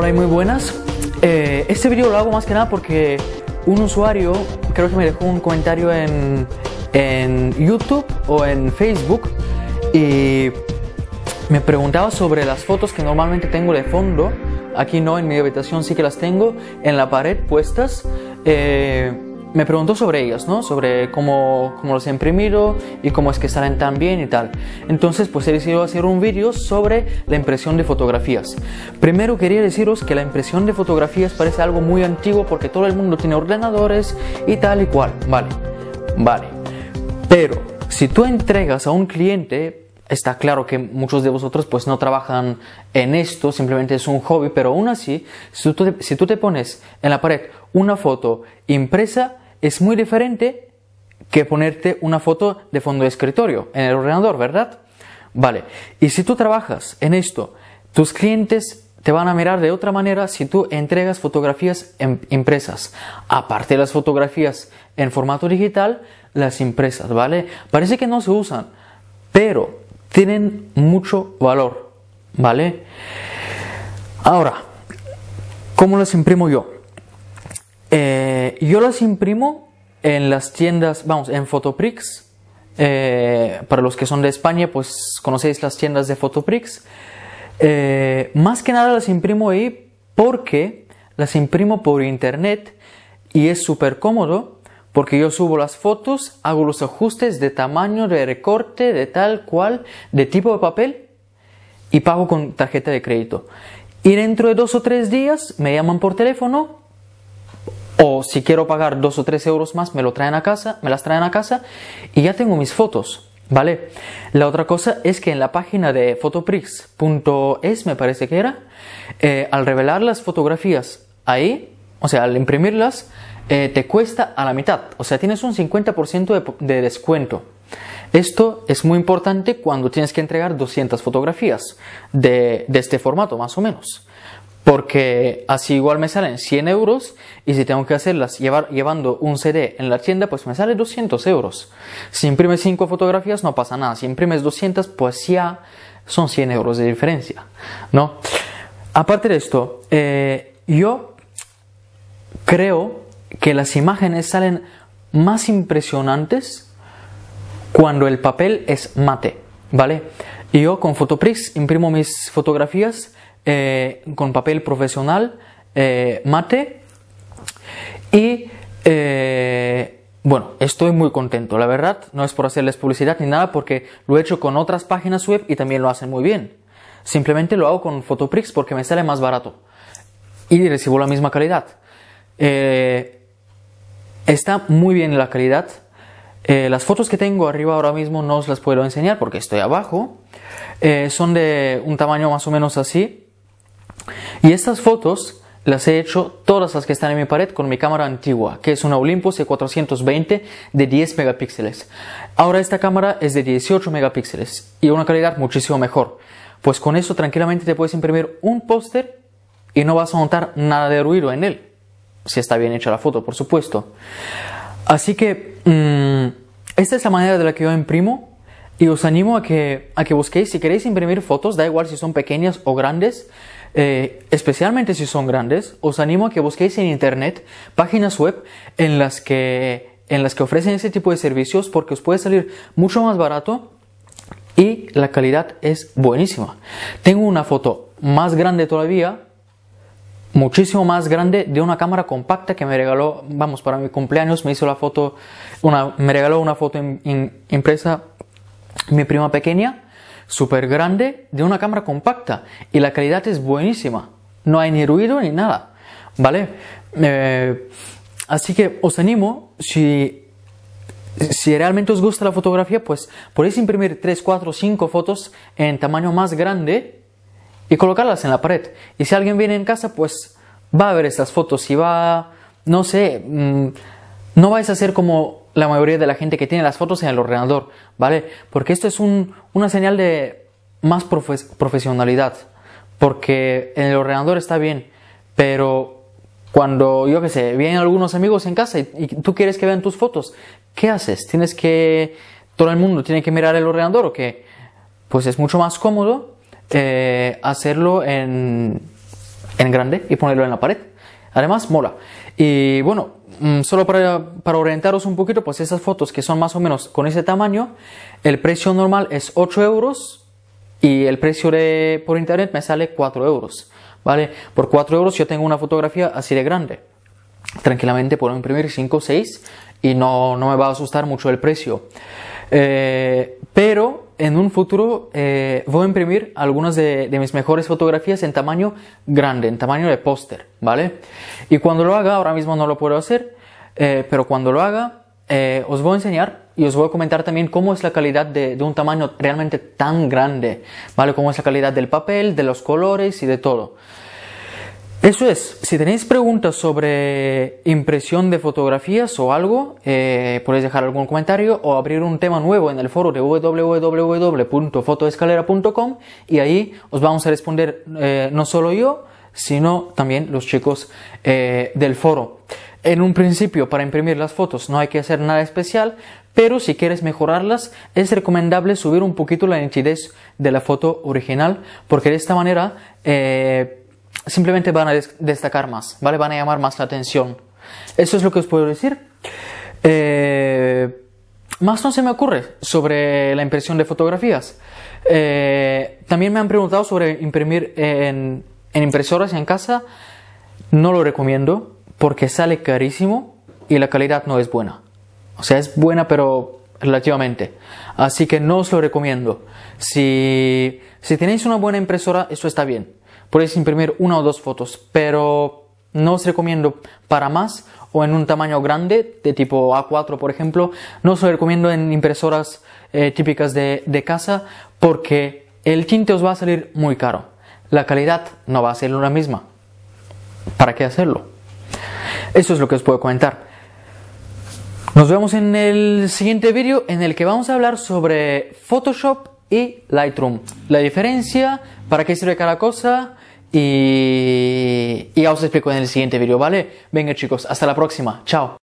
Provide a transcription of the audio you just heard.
Hola y muy buenas. Eh, este vídeo lo hago más que nada porque un usuario creo que me dejó un comentario en, en YouTube o en Facebook y me preguntaba sobre las fotos que normalmente tengo de fondo. Aquí no, en mi habitación sí que las tengo en la pared puestas. Eh, me preguntó sobre ellos, ¿no? Sobre cómo, cómo los he imprimido y cómo es que salen tan bien y tal. Entonces, pues he decidido hacer un vídeo sobre la impresión de fotografías. Primero quería deciros que la impresión de fotografías parece algo muy antiguo porque todo el mundo tiene ordenadores y tal y cual. Vale, vale. Pero si tú entregas a un cliente está claro que muchos de vosotros pues no trabajan en esto, simplemente es un hobby, pero aún así, si tú, te, si tú te pones en la pared una foto impresa, es muy diferente que ponerte una foto de fondo de escritorio en el ordenador, ¿verdad? Vale, y si tú trabajas en esto, tus clientes te van a mirar de otra manera si tú entregas fotografías em, impresas. Aparte de las fotografías en formato digital, las impresas, ¿vale? Parece que no se usan, pero tienen mucho valor, ¿vale? Ahora, ¿cómo las imprimo yo? Eh, yo las imprimo en las tiendas, vamos, en Photoprix. Eh, para los que son de España, pues conocéis las tiendas de Photoprix. Eh, más que nada las imprimo ahí porque las imprimo por internet y es súper cómodo porque yo subo las fotos, hago los ajustes de tamaño, de recorte, de tal cual, de tipo de papel y pago con tarjeta de crédito. Y dentro de dos o tres días me llaman por teléfono o si quiero pagar dos o tres euros más me lo traen a casa, me las traen a casa y ya tengo mis fotos. Vale, la otra cosa es que en la página de photoprix.es me parece que era, eh, al revelar las fotografías ahí o sea, al imprimirlas eh, te cuesta a la mitad. O sea, tienes un 50% de, descuento. Esto es muy importante cuando tienes que entregar 200 fotografías de, este formato, más o menos. Porque así igual me salen 100 euros y si tengo que hacerlas llevando un CD en la tienda, pues me sale 200 euros. Si imprimes 5 fotografías no pasa nada. Si imprimes 200, pues ya son 100 euros de diferencia. ¿No? Aparte de esto, eh, yo creo que las imágenes salen más impresionantes cuando el papel es mate, ¿vale? yo con Photoprix imprimo mis fotografías eh, con papel profesional, eh, mate, y eh, bueno, estoy muy contento, la verdad, no es por hacerles publicidad ni nada porque lo he hecho con otras páginas web y también lo hacen muy bien. Simplemente lo hago con Photoprix porque me sale más barato y recibo la misma calidad. Eh, está muy bien la calidad. Eh, las fotos que tengo arriba ahora mismo no os las puedo enseñar porque estoy abajo. Eh, son de un tamaño más o menos así. Y estas fotos las he hecho todas las que están en mi pared con mi cámara antigua, que es una Olympus E420 de 10 megapíxeles. Ahora esta cámara es de 18 megapíxeles y una calidad muchísimo mejor. Pues con eso tranquilamente te puedes imprimir un póster y no vas a notar nada de ruido en él si está bien hecha la foto, por supuesto. Así que mm, esta es la manera de la que yo imprimo y os animo a que, a que busquéis, si queréis imprimir fotos, da igual si son pequeñas o grandes, eh, especialmente si son grandes, os animo a que busquéis en internet páginas web en las que en las que ofrecen ese tipo de servicios porque os puede salir mucho más barato y la calidad es buenísima. Tengo una foto más grande todavía muchísimo más grande de una cámara compacta que me regaló, vamos, para mi cumpleaños me hizo la foto, una, me regaló una foto impresa mi prima pequeña, súper grande, de una cámara compacta y la calidad es buenísima, no hay ni ruido ni nada, ¿vale? Eh, así que os animo, si si realmente os gusta la fotografía, pues podéis imprimir 3, 4, 5 fotos en tamaño más grande y colocarlas en la pared. Y si alguien viene en casa, pues va a ver estas fotos y va, no sé, mm, no vais a ser como la mayoría de la gente que tiene las fotos en el ordenador, ¿vale? Porque esto es un, una señal de más profesionalidad, porque en el ordenador está bien, pero cuando, yo qué sé, vienen algunos amigos en casa y, y tú quieres que vean tus fotos, ¿qué haces? ¿Tienes que, todo el mundo tiene que mirar el ordenador o qué? Pues es mucho más cómodo eh, hacerlo en, en grande y ponerlo en la pared. Además, mola. Y bueno, mm, solo para, orientaros un poquito, pues esas fotos que son más o menos con ese tamaño, el precio normal es 8 euros y el precio de, por internet me sale 4 euros. ¿Vale? Por 4 euros yo tengo una fotografía así de grande. Tranquilamente puedo imprimir 5 o 6 y no, no, me va a asustar mucho el precio. Eh, pero en un futuro eh, voy a imprimir algunas de, mis mejores fotografías en tamaño grande, en tamaño de póster, ¿vale? Y cuando lo haga, ahora mismo no lo puedo hacer, eh, pero cuando lo haga, eh, os voy a enseñar y os voy a comentar también cómo es la calidad de, de, un tamaño realmente tan grande, ¿vale? Cómo es la calidad del papel, de los colores y de todo. Eso es, si tenéis preguntas sobre impresión de fotografías o algo, eh, podéis dejar algún comentario o abrir un tema nuevo en el foro de www.fotoescalera.com y ahí os vamos a responder eh, no solo yo, sino también los chicos eh, del foro. En un principio, para imprimir las fotos no hay que hacer nada especial, pero si quieres mejorarlas, es recomendable subir un poquito la nitidez de la foto original, porque de esta manera simplemente van a destacar más, ¿vale? Van a llamar más la atención. Eso es lo que os puedo decir. Eh, más no se me ocurre sobre la impresión de fotografías. Eh, también me han preguntado sobre imprimir en, impresoras impresoras en casa. No lo recomiendo porque sale carísimo y la calidad no es buena. O sea, es buena pero relativamente. Así que no os lo recomiendo. Si, si tenéis una buena impresora, eso está bien. Podéis imprimir una o dos fotos, pero no os recomiendo para más o en un tamaño grande, de tipo A4 por ejemplo, no os recomiendo en impresoras eh, típicas de, de casa porque el tinte os va a salir muy caro. La calidad no va a ser la misma. ¿Para qué hacerlo? Eso es lo que os puedo comentar. Nos vemos en el siguiente vídeo en el que vamos a hablar sobre Photoshop y Lightroom. La diferencia, para qué sirve cada cosa, y, ya os explico en el siguiente video, ¿vale? Venga chicos, hasta la próxima. Chao.